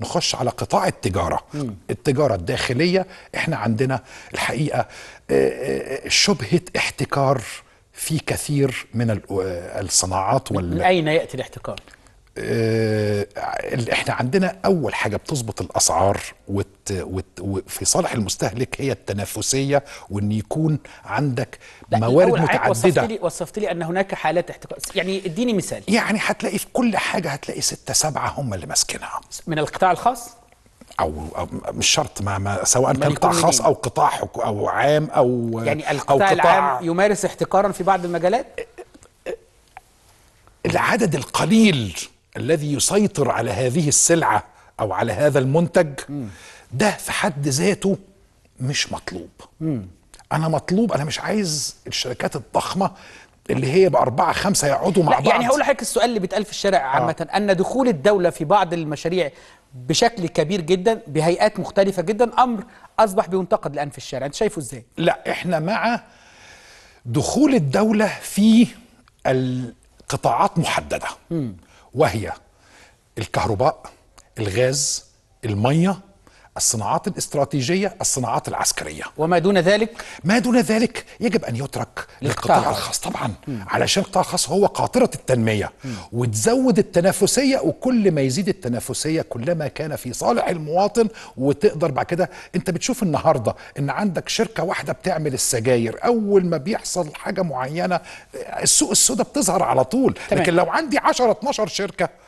نخش على قطاع التجارة م. التجارة الداخلية احنا عندنا الحقيقة آه، آه، آه، شبهة احتكار في كثير من الصناعات وال... من أين يأتي الاحتكار؟ آه، احنا عندنا اول حاجه بتظبط الاسعار وت وت وفي صالح المستهلك هي التنافسيه وان يكون عندك موارد متعدده وصفت لي وصفت لي ان هناك حالات احتكار يعني اديني مثال يعني هتلاقي في كل حاجه هتلاقي ستة سبعة هم اللي ماسكينها من القطاع الخاص أو, او مش شرط ما, ما سواء كان قطاع خاص او قطاع او عام او يعني القطاع, أو قطاع العام يمارس احتكارا في بعض المجالات العدد القليل الذي يسيطر على هذه السلعه او على هذا المنتج ده في حد ذاته مش مطلوب انا مطلوب انا مش عايز الشركات الضخمه اللي هي بأربعة خمسة يقعدوا مع يعني بعض يعني هقول لحضرتك السؤال اللي بيتقال في الشارع آه. عامة آه. أن دخول الدولة في بعض المشاريع بشكل كبير جدا بهيئات مختلفة جدا أمر أصبح بينتقد الآن في الشارع أنت شايفه إزاي؟ لا إحنا مع دخول الدولة في القطاعات محددة م. وهي الكهرباء الغاز الميه الصناعات الاستراتيجية الصناعات العسكرية وما دون ذلك ما دون ذلك يجب أن يترك للقطاع الخاص طبعا مم. علشان القطاع الخاص هو قاطرة التنمية مم. وتزود التنافسية وكل ما يزيد التنافسية كلما كان في صالح المواطن وتقدر بعد كده أنت بتشوف النهاردة أن عندك شركة واحدة بتعمل السجاير أول ما بيحصل حاجة معينة السوق السوداء بتظهر على طول تمام. لكن لو عندي 10 12 شركة